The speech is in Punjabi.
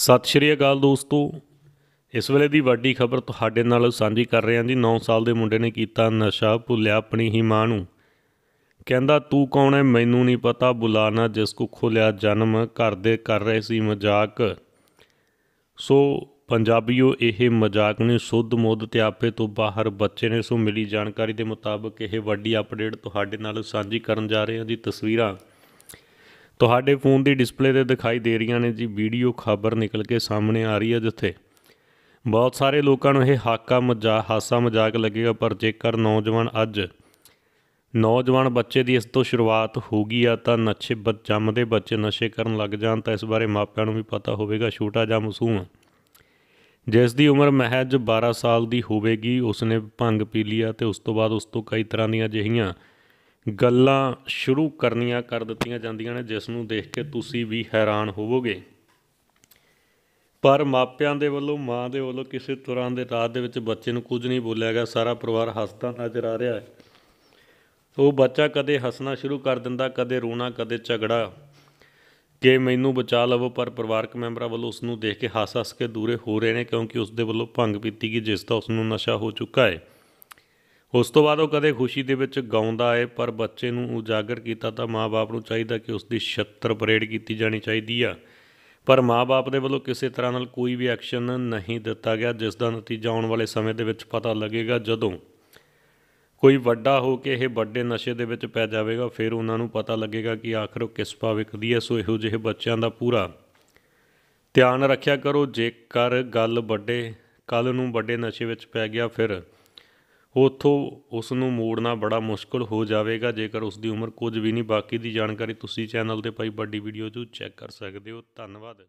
ਸਤਿ ਸ਼੍ਰੀ ਅਕਾਲ ਦੋਸਤੋ ਇਸ ਵੇਲੇ ਦੀ ਵੱਡੀ ਖਬਰ ਤੁਹਾਡੇ ਨਾਲ ਸਾਂਝੀ ਕਰ ਰਹੇ ਹਾਂ ਜੀ 9 ਸਾਲ ਦੇ ਮੁੰਡੇ ਨੇ ਕੀਤਾ ਨਸ਼ਾ ਭੁੱਲਿਆ ਆਪਣੀ ਹੀ ਮਾਂ ਨੂੰ ਕਹਿੰਦਾ ਤੂੰ ਕੌਣ ਹੈ ਮੈਨੂੰ ਨਹੀਂ ਪਤਾ ਬੁਲਾਣਾ ਜਿਸ ਕੋ ਖੋਲਿਆ ਜਨਮ ਘਰ ਦੇ ਕਰ ਰਹੇ ਸੀ ਮਜ਼ਾਕ ਸੋ ਪੰਜਾਬੀਓ ਇਹ ਮਜ਼ਾਕ ਨੇ ਸੁੱਧ ਮੁੱਧ ਤੇ ਆਪੇ ਤੋਂ ਬਾਹਰ ਬੱਚੇ ਨੇ ਸੋ ਮਿਲੀ ਜਾਣਕਾਰੀ ਦੇ ਮੁਤਾਬਕ ਇਹ ਵੱਡੀ ਅਪਡੇਟ ਤੁਹਾਡੇ ਨਾਲ ਸਾਂਝੀ ਕਰਨ ਜਾ ਰਹੇ ਹਾਂ ਜੀ ਤਸਵੀਰਾਂ ਤੁਹਾਡੇ ਫੋਨ ਦੀ ਡਿਸਪਲੇ ਤੇ ਦਿਖਾਈ ਦੇ ਰਹੀਆਂ ਨੇ ਜੀ ਵੀਡੀਓ ਖਬਰ ਨਿਕਲ ਕੇ ਸਾਹਮਣੇ ਆ ਰਹੀ ਹੈ ਜਿੱਥੇ ਬਹੁਤ ਸਾਰੇ ਲੋਕਾਂ ਨੂੰ ਇਹ ਹਾਕਾ ਮਜ਼ਾ ਹਾਸਾ ਮਜ਼ਾਕ ਲੱਗੇਗਾ ਪਰ ਜੇਕਰ ਨੌਜਵਾਨ ਅੱਜ ਨੌਜਵਾਨ ਬੱਚੇ ਦੀ ਇਸ ਤੋਂ ਸ਼ੁਰੂਆਤ ਹੋ ਗਈ ਆ ਤਾਂ ਨਸ਼ੇ ਜੰਮਦੇ ਬੱਚੇ ਨਸ਼ੇ ਕਰਨ ਲੱਗ ਜਾਣ ਤਾਂ ਇਸ ਬਾਰੇ ਮਾਪਿਆਂ ਨੂੰ ਵੀ ਪਤਾ ਹੋਵੇਗਾ ਛੋਟਾ ਜਾਂ ਮਾਸੂਮ ਜਿਸ ਦੀ ਉਮਰ ਮਹਿਜ 12 ਸਾਲ ਦੀ ਹੋਵੇਗੀ ਉਸਨੇ ਭੰਗ ਪੀ ਲਿਆ ਤੇ ਉਸ ਤੋਂ ਬਾਅਦ ਉਸ ਤੋਂ ਕਈ ਤਰ੍ਹਾਂ ਦੀਆਂ ਜਹੀਆਂ ਗੱਲਾਂ ਸ਼ੁਰੂ ਕਰਨੀਆਂ ਕਰ ਦਿੱਤੀਆਂ ਜਾਂਦੀਆਂ ਨੇ ਜਿਸ ਨੂੰ ਦੇਖ ਕੇ ਤੁਸੀਂ ਵੀ ਹੈਰਾਨ ਹੋਵੋਗੇ ਪਰ ਮਾਪਿਆਂ ਦੇ ਵੱਲੋਂ ਮਾਂ ਦੇ ਵੱਲੋਂ ਕਿਸੇ ਤਰ੍ਹਾਂ ਦੇ ਰਾਤ ਦੇ ਵਿੱਚ ਬੱਚੇ ਨੂੰ ਕੁਝ ਨਹੀਂ ਬੋਲਿਆ ਗਿਆ ਸਾਰਾ ਪਰਿਵਾਰ ਹੱਸਦਾ ਨਜ਼ਰ ਆ ਰਿਹਾ ਹੈ ਉਹ ਬੱਚਾ ਕਦੇ ਹੱਸਣਾ ਸ਼ੁਰੂ ਕਰ ਦਿੰਦਾ ਕਦੇ ਰੋਣਾ ਕਦੇ ਝਗੜਾ ਕਿ ਮੈਨੂੰ ਬਚਾ ਲਵੋ ਪਰ ਪਰਿਵਾਰਕ ਮੈਂਬਰਾਂ ਵੱਲੋਂ ਉਸ ਨੂੰ ਦੇਖ ਕੇ ਹੱਸ-ਹੱਸ ਕੇ ਦੂਰੇ ਹੋ ਰਹੇ ਨੇ ਕਿਉਂਕਿ ਉਸ ਦੇ ਵੱਲੋਂ ਭੰਗ ਪੀਤੀ ਗਈ ਜਿਸ ਦਾ ਉਸ ਨੂੰ ਨਸ਼ਾ ਹੋ ਚੁੱਕਾ ਹੈ ਉਸ ਤੋਂ ਬਾਅਦ ਉਹ ਕਦੇ ਖੁਸ਼ੀ ਦੇ ਵਿੱਚ ਗਾਉਂਦਾ ਏ ਪਰ ਬੱਚੇ ਨੂੰ ਉਜਾਗਰ ਕੀਤਾ ਤਾਂ ਮਾਪੇ ਨੂੰ ਚਾਹੀਦਾ ਕਿ ਉਸ ਦੀ ਛੱਤਰ ਪਰੇਡ ਕੀਤੀ ਜਾਣੀ ਚਾਹੀਦੀ ਆ ਪਰ ਮਾਪੇ ਦੇ ਵੱਲੋਂ ਕਿਸੇ ਤਰ੍ਹਾਂ ਨਾਲ ਕੋਈ ਵੀ ਐਕਸ਼ਨ ਨਹੀਂ ਦਿੱਤਾ ਗਿਆ ਜਿਸ ਦਾ ਨਤੀਜਾ ਆਉਣ ਵਾਲੇ ਸਮੇਂ ਦੇ ਵਿੱਚ ਪਤਾ ਲੱਗੇਗਾ ਜਦੋਂ ਕੋਈ ਵੱਡਾ ਹੋ ਕੇ ਇਹ ਵੱਡੇ ਨਸ਼ੇ ਦੇ ਵਿੱਚ ਪੈ ਜਾਵੇਗਾ ਫਿਰ ਉਹਨਾਂ ਨੂੰ ਪਤਾ ਲੱਗੇਗਾ ਕਿ ਆਖਰ ਉਹ ਕਿਸ ਪਾ ਵਿਕਦੀ ਐ ਸੋ ਇਹੋ ਜਿਹੇ ਬੱਚਿਆਂ ਦਾ ਪੂਰਾ ਧਿਆਨ ਰੱਖਿਆ ਕਰੋ ਜੇਕਰ ਗੱਲ ਵੱਡੇ ਕੱਲ ਨੂੰ ਵੱਡੇ ਨਸ਼ੇ ਵਿੱਚ ਪੈ ਗਿਆ ਫਿਰ ਉਥੋਂ ਉਸ ਨੂੰ ਮੋੜਨਾ ਬੜਾ ਮੁਸ਼ਕਲ ਹੋ ਜਾਵੇਗਾ ਜੇਕਰ ਉਸ ਦੀ ਉਮਰ ਕੁਝ ਵੀ ਨਹੀਂ ਬਾਕੀ ਦੀ ਜਾਣਕਾਰੀ ਤੁਸੀਂ ਚੈਨਲ ਤੇ ਪਾਈ ਵੱਡੀ ਵੀਡੀਓ 'ਚ ਚੈੱਕ ਕਰ ਸਕਦੇ ਹੋ ਧੰਨਵਾਦ